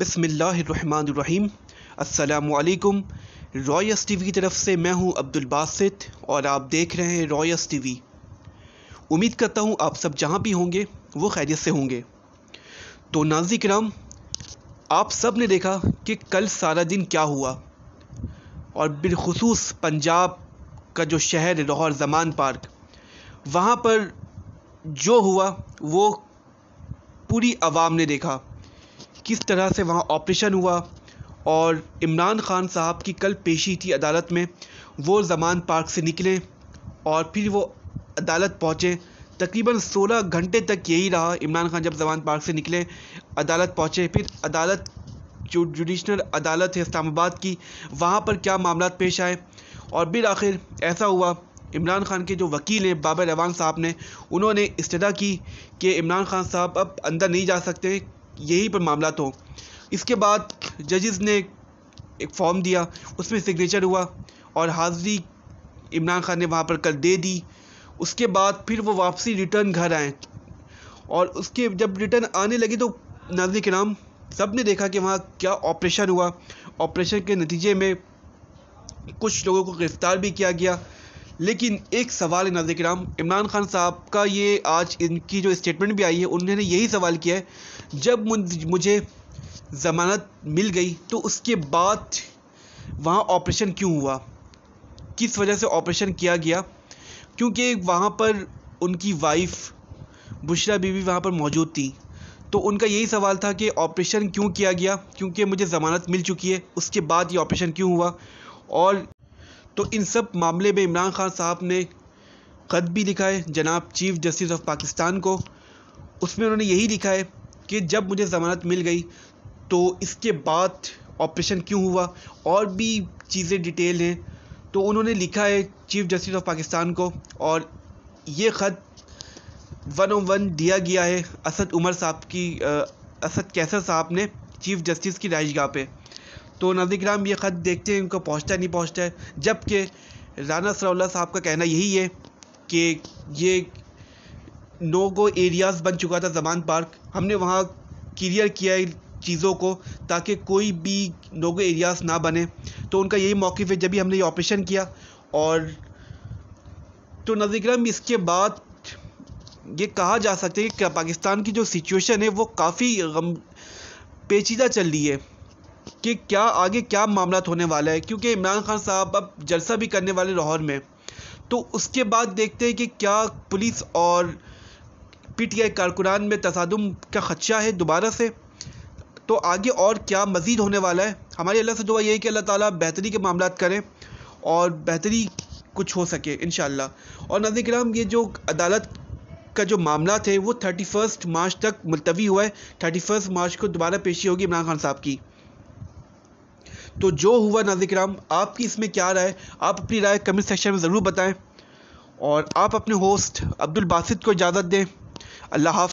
बसमीम् अल्लाम Royce we की तरफ से मैं हूं अब्दुल बासित और आप देख रहे हैं रॉयस टी वी उम्मीद करता हूं आप सब जहां भी होंगे वो खैरियत से होंगे तो नाजी कराम आप सब ने देखा कि कल सारा दिन क्या हुआ और बिलखसूस पंजाब का जो शहर लाहौर जमान पार्क वहाँ पर जो हुआ वो पूरी आवाम ने देखा किस तरह से वहाँ ऑपरेशन हुआ और इमरान खान साहब की कल पेशी थी अदालत में वो जमान पार्क से निकले और फिर वो अदालत पहुँचे तकरीबन 16 घंटे तक यही रहा इमरान खान जब जमान पार्क से निकले अदालत पहुँचे फिर अदालत जो जुडिशनल अदालत है इस्लामाबाद की वहाँ पर क्या मामला पेश आए और फिर आखिर ऐसा हुआ इमरान खान के जो वकील हैं बाबर रवान साहब ने उन्होंने इस्तः की कि इमरान खान साहब अब अंदर नहीं जा सकते यही पर मामला तो इसके बाद जजेस ने एक फॉर्म दिया उसमें सिग्नेचर हुआ और हाजिरी इमरान खान ने वहाँ पर कल दे दी उसके बाद फिर वो वापसी रिटर्न घर आए और उसके जब रिटर्न आने लगे तो नाजन के नाम सब ने देखा कि वहाँ क्या ऑपरेशन हुआ ऑपरेशन के नतीजे में कुछ लोगों को गिरफ़्तार भी किया गया लेकिन एक सवाल है नाजिक राम इमरान खान साहब का ये आज इनकी जो स्टेटमेंट भी आई है उन्होंने यही सवाल किया है जब मुझे ज़मानत मिल गई तो उसके बाद वहाँ ऑपरेशन क्यों हुआ किस वजह से ऑपरेशन किया गया क्योंकि वहाँ पर उनकी वाइफ बुशरा बीवी वहाँ पर मौजूद थी तो उनका यही सवाल था कि ऑपरेशन क्यों किया गया क्योंकि मुझे ज़मानत मिल चुकी है उसके बाद ये ऑपरेशन क्यों हुआ और तो इन सब मामले में इमरान खान साहब ने ख़त भी लिखा है जनाब चीफ जस्टिस ऑफ पाकिस्तान को उसमें उन्होंने यही लिखा है कि जब मुझे ज़मानत मिल गई तो इसके बाद ऑपरेशन क्यों हुआ और भी चीज़ें डिटेल हैं तो उन्होंने लिखा है चीफ जस्टिस ऑफ पाकिस्तान को और ये ख़त वन ओ वन दिया गया है असद उमर साहब की आ, असद कैसर साहब ने चीफ जस्टिस की रहाइश गाह पर तो नज़दीक राम ये ख़त देखते हैं उनका पहुँचता नहीं पहुँचता है जबकि राना सरौला साहब का कहना यही है कि ये नो गो एरियाज़ बन चुका था जमान पार्क हमने वहाँ क्लियर किया है चीज़ों को ताकि कोई भी नो गो एरियाज़ ना बने तो उनका यही मौक़ है जब भी हमने ये ऑपरेशन किया और तो नज़ीकरम इसके बाद ये कहा जा सकता है कि पाकिस्तान की जो सिचुएशन है वो काफ़ी गम पेचीदा चल रही है कि क्या आगे क्या मामला होने वाला है क्योंकि इमरान खान साहब अब जलसा भी करने वाले लाहौर में तो उसके बाद देखते हैं कि क्या पुलिस और पीटीआई कारकुनान में तसादम का खदशा है दोबारा से तो आगे और क्या मज़ीद होने वाला है हमारी अल्लाह से दुआ यही कि अल्लाह ताला बेहतरी के मामला करें और बेहतरी कुछ हो सके इन और नजर कराम ये जो अदालत का जो मामला थे वो थर्टी फर्स्ट मार्च तक मुलतवी हुआ है थर्टी फर्स्ट मार्च को दोबारा पेशी होगी इमरान खान साहब की तो जो हुआ नाजिक राम आपकी इसमें क्या राय आप अपनी राय कमेंट सेक्शन में ज़रूर बताएं और आप अपने होस्ट अब्दुल बासित को इजाज़त दें अल्लाह हाफ